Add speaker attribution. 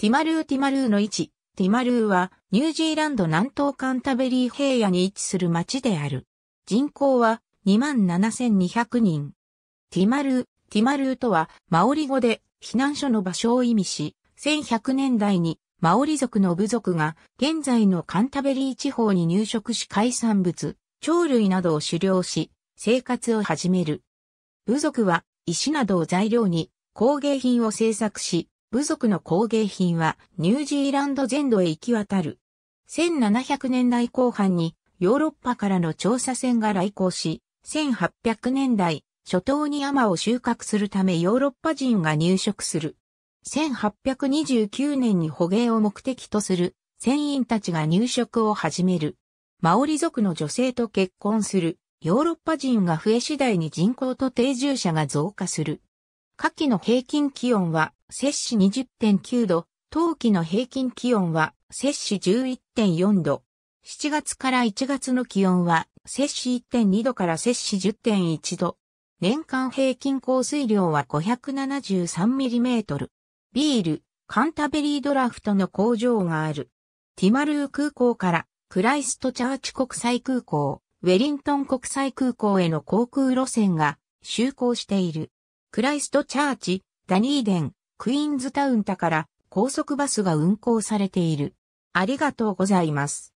Speaker 1: ティマルーティマルーの位置、ティマルーはニュージーランド南東カンタベリー平野に位置する町である。人口は27,200人。ティマルー、ティマルーとはマオリ語で避難所の場所を意味し、1100年代にマオリ族の部族が現在のカンタベリー地方に入植し海産物、鳥類などを狩猟し、生活を始める。部族は石などを材料に工芸品を製作し、部族の工芸品はニュージーランド全土へ行き渡る。1700年代後半にヨーロッパからの調査船が来航し、1800年代初頭に山を収穫するためヨーロッパ人が入植する。1829年に捕鯨を目的とする船員たちが入植を始める。マオリ族の女性と結婚する。ヨーロッパ人が増え次第に人口と定住者が増加する。夏季の平均気温は摂氏20.9度、冬季の平均気温は摂氏11.4度。7月から1月の気温は摂氏1.2度から摂氏10.1度。年間平均降水量は 573mm。ビール、カンタベリードラフトの工場がある。ティマルー空港からクライストチャーチ国際空港、ウェリントン国際空港への航空路線が就航している。クライストチャーチ、ダニーデン、クイーンズタウンタから高速バスが運行されている。ありがとうございます。